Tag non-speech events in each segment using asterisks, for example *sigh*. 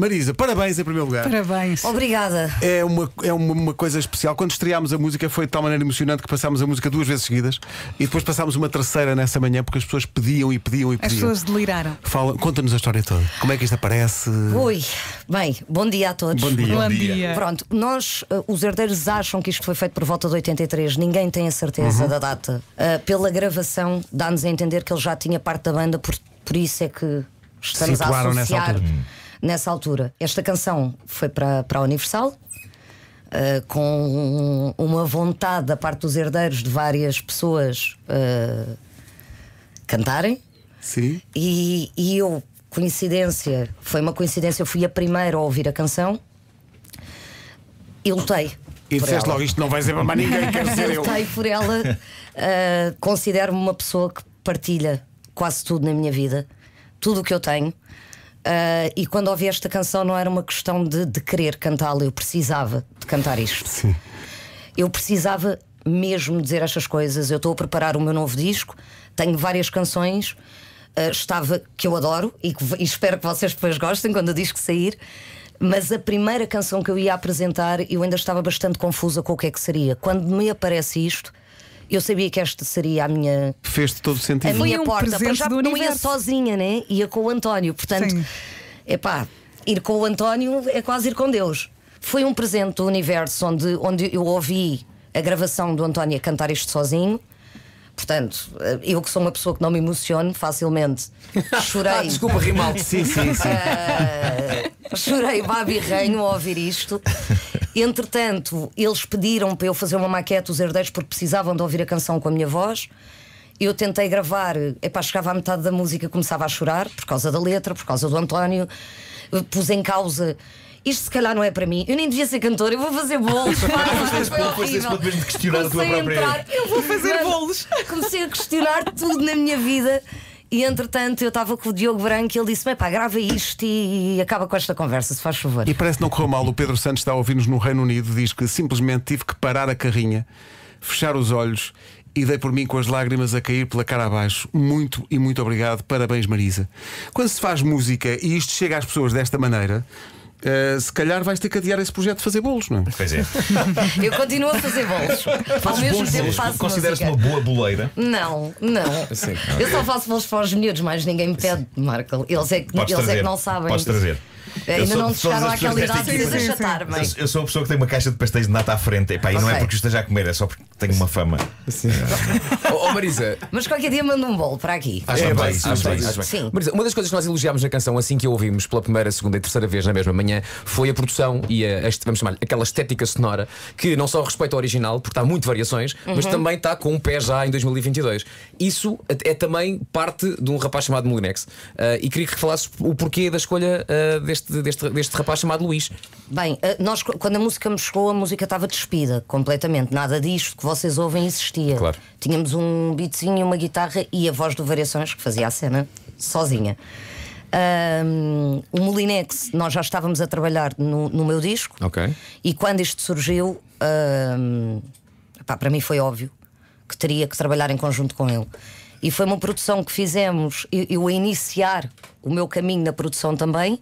Marisa, parabéns em primeiro lugar. Parabéns. Obrigada. É, uma, é uma, uma, coisa especial. Quando estreámos a música foi de tal maneira emocionante que passámos a música duas vezes seguidas e depois passámos uma terceira nessa manhã porque as pessoas pediam e pediam e pediam. As pessoas deliraram. Fala, conta-nos a história toda. Como é que isto aparece? Ui, bem, bom dia a todos. Bom dia. Bom dia. Pronto, nós, eh, os herdeiros, acham que isto foi feito por volta de 83. Ninguém tem a certeza uhum. da data. Uh, pela gravação, dá-nos a entender que ele já tinha parte da banda, por, por isso é que estamos Situaram a associar. Nessa altura nessa altura. Esta canção foi para, para a Universal, Uh, com um, uma vontade da parte dos herdeiros de várias pessoas uh, cantarem. Sim. E, e, eu, coincidência, foi uma coincidência, eu fui a primeira a ouvir a canção e lutei. E disseste logo: isto não vai ser para ninguém, *laughs* quero ser eu. Lutei por ela. Uh, Considero-me uma pessoa que partilha quase tudo na minha vida, tudo o que eu tenho. Uh, e quando ouvi esta canção, não era uma questão de, de querer cantá-la, eu precisava de cantar isto. Sim. Eu precisava mesmo dizer estas coisas. Eu estou a preparar o meu novo disco, tenho várias canções. Uh, estava que eu adoro e, que, e, espero que vocês depois gostem quando o disco sair. Mas a primeira canção que eu ia apresentar, eu ainda estava bastante confusa com o que é que seria. Quando me aparece isto, eu sabia que esta seria a minha. Fez-te todo o sentido. A minha um porta. Para já não ia sozinha, né? Ia com o António. Portanto, é pá, ir com o António é quase ir com Deus. Foi um presente do universo onde, onde eu ouvi a gravação do António a cantar isto sozinho. Portanto, eu que sou uma pessoa que não me emociono facilmente, *laughs* chorei. ah, desculpa, Rimaldo. sim, sim, sim. Uh, chorei Babi Renho ao ouvir isto. Entretanto, eles pediram para eu fazer uma maquete, os herdeiros, porque precisavam de ouvir a canção com a minha voz. Eu tentei gravar, pá, chegava à metade da música, começava a chorar por causa da letra, por causa do António. Pus em causa isto se calhar não é para mim. Eu nem devia ser cantora, eu vou fazer bolos. *laughs* a eu vou fazer bolos. Comecei a questionar tudo na minha vida e entretanto eu estava com o Diogo Branco e ele disse: pá, grava isto e, e acaba com esta conversa, se faz favor. E parece que não correu mal. O Pedro Santos está a ouvir-nos no Reino Unido, diz que simplesmente tive que parar a carrinha, fechar os olhos e dei por mim com as lágrimas a cair pela cara abaixo. Muito e muito obrigado. Parabéns, Marisa. Quando se faz música e isto chega às pessoas desta maneira. Uh, se calhar vais ter que adiar esse projeto de fazer bolos, não é? Pois é. *laughs* eu continuo a fazer bolos. Ao mesmo tempo faço Consideras-te uma boa boleira? Não, não. Sim, eu só faço bolos para os miúdos, mas ninguém me pede, Marco. Eles é que, eles é que não sabem. Podes trazer. Ainda não chegaram àquela idade de achatar, mas. Eu sou a pessoa que tem uma caixa de pastéis de nata à frente. e não é porque os esteja a comer, é só porque tenho uma fama. Sim. oh, Marisa. Mas qualquer dia mando um bolo para aqui. Acho é, bem, acho bem, acho bem. Acho bem. Sim. Marisa, uma das coisas que nós elogiámos na canção assim que a ouvimos pela primeira, segunda e terceira vez na mesma manhã foi a produção e a, a vamos chamar aquela estética sonora que não só respeita ao original, porque está muito variações, uhum. mas também está com um pé já em 2022. Isso é também parte de um rapaz chamado Molinex. Uh, ah, e queria que falasses o porquê da escolha uh, deste, deste, deste rapaz chamado Luís. Bem, ah, nós, quando a música me chegou, a música estava despida completamente. Nada disto que vocês ouvem existia. Claro. Tínhamos um beatzinho, uma guitarra e a voz do Variações que fazia a cena sozinha. Um, o Molinex, nós já estávamos a trabalhar no, no meu disco. Okay. E quando isto surgiu, um, pá, para mim foi óbvio que teria que trabalhar em conjunto com ele. E foi uma produção que fizemos, eu, eu a iniciar o meu caminho na produção também,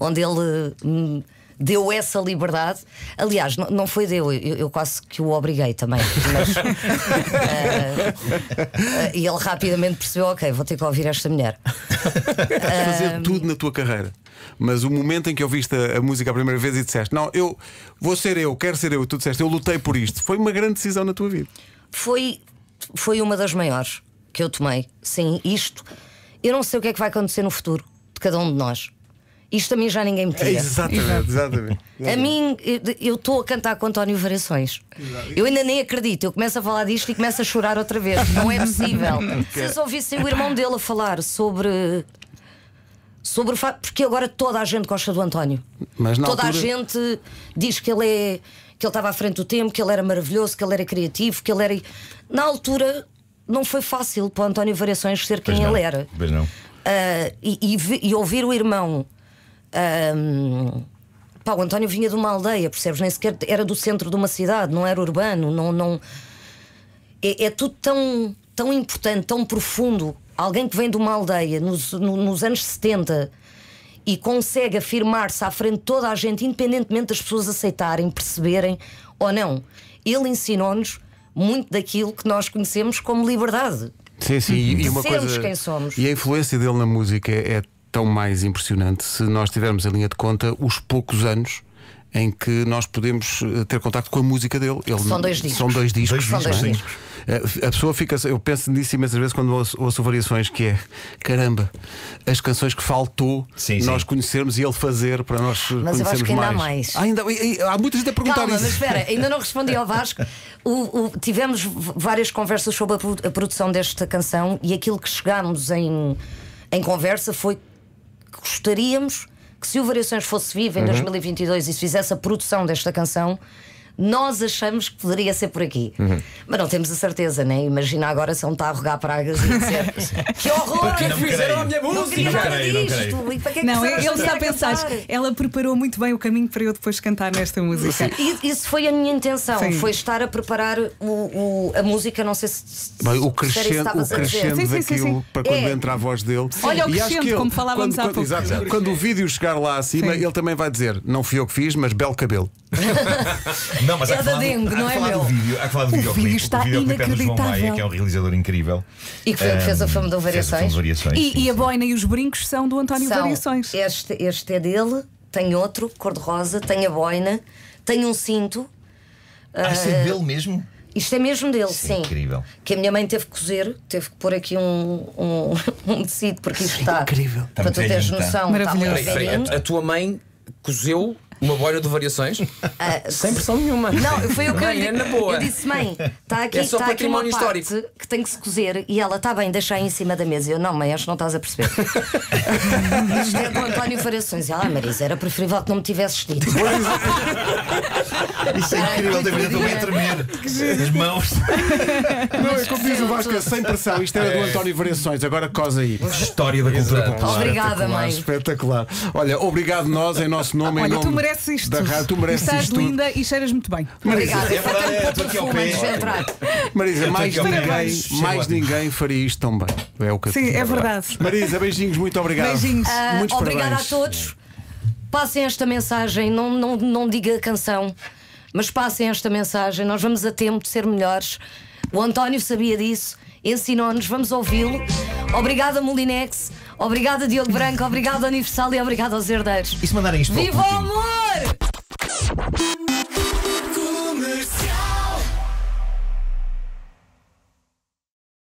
onde ele. Hum, deu essa liberdade. Aliás, não, não foi deu, eu, eu, quase que o obriguei também. Mas, uh, *laughs* uh, e ele rapidamente percebeu: ok, vou ter que ouvir esta mulher. *laughs* Fazer uh, tudo na tua carreira. Mas o momento em que ouviste a, a música a primeira vez e disseste: Não, eu vou ser eu, quero ser eu, tu disseste, eu lutei por isto. Foi uma grande decisão na tua vida. Foi, foi uma das maiores que eu tomei. Sim, isto. Eu não sei o que é que vai acontecer no futuro de cada um de nós. Isto a mim já ninguém me tira. É, exatamente, exatamente, *laughs* A mim, eu estou a cantar com António Variações. Eu ainda nem acredito. Eu começo a falar disto e começo a chorar outra vez. Não é possível. Vocês *laughs* ouvissem o irmão dele a falar sobre sobre o facto, porque agora toda a gente gosta do António. Mas toda altura... a gente diz que ele é que ele estava à frente do tempo, que ele era maravilhoso, que ele era criativo, que ele era na altura não foi fácil para o António Variações ser quem pois ele era. Pois não. Uh, e, e, e, ouvir o irmão um, pá, o António vinha de uma aldeia, percebes? Nem sequer era do centro de uma cidade, não era urbano, não. não é, é tudo tão, tão importante, tão profundo. Alguém que vem de uma aldeia nos, nos anos 70 e consegue afirmar-se à frente de toda a gente, independentemente das pessoas aceitarem, perceberem ou não. Ele ensinou-nos muito daquilo que nós conhecemos como liberdade. Sim, sim, e, e uma coisa. quem somos. E a influência dele na música é, é tão mais impressionante se nós tivermos em linha de conta os poucos anos em que nós podemos eh, ter contato com a música dele. Ele são, dois discos. são dois discos. Dois é? discos, dois discos. Eh, a pessoa fica, eu penso nisso imensas vezes quando ouço, ouço variações, que é caramba, as canções que faltou sim, nós sim. conhecermos e ele fazer para nós mas conhecermos eu acho que ainda mais. Há, mais. Ah, ainda, há muita gente a perguntar Calma, isso. Mas espera, *laughs* ainda não respondi ao Vasco. O, o, tivemos várias conversas sobre a produção desta canção e aquilo que chegámos em, em conversa foi gostaríamos que se o Variações fosse vivo em uhum. 2022 e se fizesse a produção desta canção, nós achamos que poderia ser por aqui. Uhum. Mas não temos a certeza, né? Imagina agora se um está a rogar pragas e dizer que horror! Para que é que fizeram a minha música? Não creio, não creio. Não, creio. não ele está a pensar, ela preparou muito bem o caminho para eu depois cantar nesta música. E, isso foi a minha intenção, Sim. foi estar a preparar o, o, a música, não sei se. Bem, o crescendo, o crescendo sim, sim, sim, para quando é. entra a voz dele. Olha o e crescendo, ele, como falávamos quando, há pouco. exato, quando o vídeo chegar lá acima, ele também vai dizer: Não fui eu que fiz, mas belo cabelo. *laughs* Não, mas é, é da dengue, é não é meu? É o Vídeo está o é que é um realizador incrível. E que fez o filme do Variações. e, a boina e os brincos são do António Variações. Este, é dele, tem outro, cor-de-rosa, tem a boina, tem um cinto. Ah, isto é ah, dele mesmo? Isto é mesmo dele, sim. sim. Incrível. Que a minha mãe teve que cozer, teve que pôr aqui um, um, *laughs* um tecido, porque isto sim, está. Incrível. Para tu teres noção, está muito a, a tua mãe cozeu uma boia de variações? Ah, sem pressão nenhuma. Não, foi o que mãe, eu, na boa. eu disse, mãe, está aqui, é tá aqui uma histórico. parte que tem que se cozer e ela está bem, deixa aí em cima da mesa. E eu, não, mãe, acho que não estás a perceber. *laughs* Isto é com António Variações. E ela, ah, Marisa, era preferível que não me tivesses dito. É. Isso é incrível, David, eu estou tremer. As mãos. *laughs* Não, é como diz o Vasco, é sem pressão. Isto era do é. António Variações, agora cosa aí. História da cultura Exato. popular. Obrigada, mãe. Espetacular. Olha, obrigado nós, em nosso nome, em nome merece isto. rádio, tu mereces Estás isto. linda e cheiras muito bem. Marisa, Obrigada. É eu Marisa, mais ninguém, mais ninguém faria isto tão bem. É o que Sim, é verdade. Marisa, beijinhos, muito obrigado. Beijinhos. Ah, Muitos obrigada parabéns. a todos. Passem esta mensagem, não, não, não diga a canção, mas passem esta mensagem. Nós vamos a tempo de ser melhores. O António sabia disso, ensinou-nos, vamos ouvi-lo. Obrigada, Molinex. Obrigada, Diogo Branco. Obrigada, Universal. E obrigada aos herdeiros. E se mandarem isto Viva o amor!